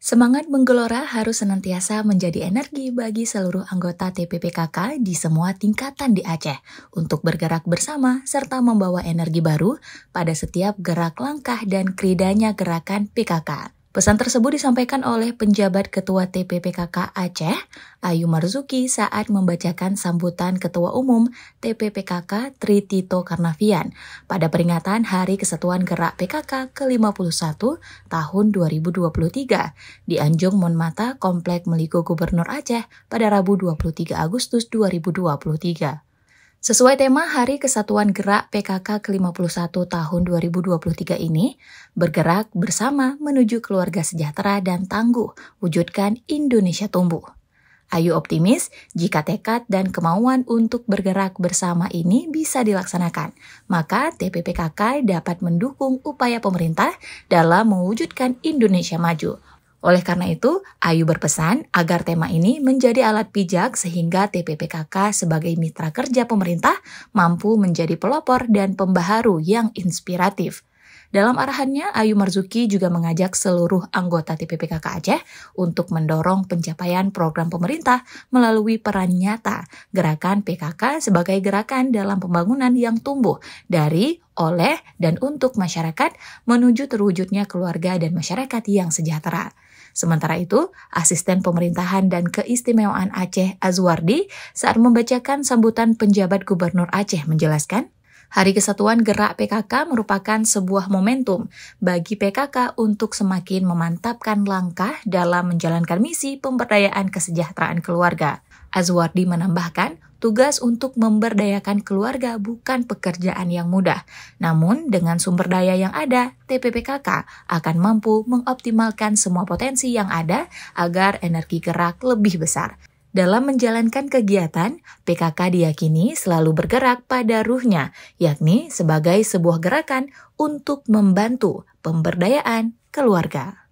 Semangat menggelora harus senantiasa menjadi energi bagi seluruh anggota TPPKK di semua tingkatan di Aceh untuk bergerak bersama serta membawa energi baru pada setiap gerak langkah dan keridanya gerakan PKK. Pesan tersebut disampaikan oleh penjabat Ketua TPPKK Aceh, Ayu Marzuki, saat membacakan sambutan Ketua Umum TPPKK Tri Tito Karnavian pada peringatan Hari Kesatuan Gerak PKK ke-51 tahun 2023 di Anjung Monmata, Komplek Meligo Gubernur Aceh pada Rabu 23 Agustus 2023. Sesuai tema Hari Kesatuan Gerak PKK ke-51 tahun 2023 ini, bergerak bersama menuju keluarga sejahtera dan tangguh, wujudkan Indonesia tumbuh. Ayu optimis jika tekad dan kemauan untuk bergerak bersama ini bisa dilaksanakan, maka TPPKK dapat mendukung upaya pemerintah dalam mewujudkan Indonesia maju, oleh karena itu, Ayu berpesan agar tema ini menjadi alat pijak sehingga TPPKK sebagai mitra kerja pemerintah mampu menjadi pelopor dan pembaharu yang inspiratif. Dalam arahannya, Ayu Marzuki juga mengajak seluruh anggota TPPKK Aceh untuk mendorong pencapaian program pemerintah melalui peran nyata gerakan PKK sebagai gerakan dalam pembangunan yang tumbuh dari, oleh, dan untuk masyarakat menuju terwujudnya keluarga dan masyarakat yang sejahtera. Sementara itu, asisten pemerintahan dan keistimewaan Aceh Azwardi saat membacakan sambutan penjabat gubernur Aceh menjelaskan, Hari Kesatuan Gerak PKK merupakan sebuah momentum bagi PKK untuk semakin memantapkan langkah dalam menjalankan misi pemberdayaan kesejahteraan keluarga. Azwardi menambahkan, tugas untuk memberdayakan keluarga bukan pekerjaan yang mudah. Namun, dengan sumber daya yang ada, TPPKK akan mampu mengoptimalkan semua potensi yang ada agar energi gerak lebih besar. Dalam menjalankan kegiatan, PKK diyakini selalu bergerak pada ruhnya, yakni sebagai sebuah gerakan untuk membantu pemberdayaan keluarga.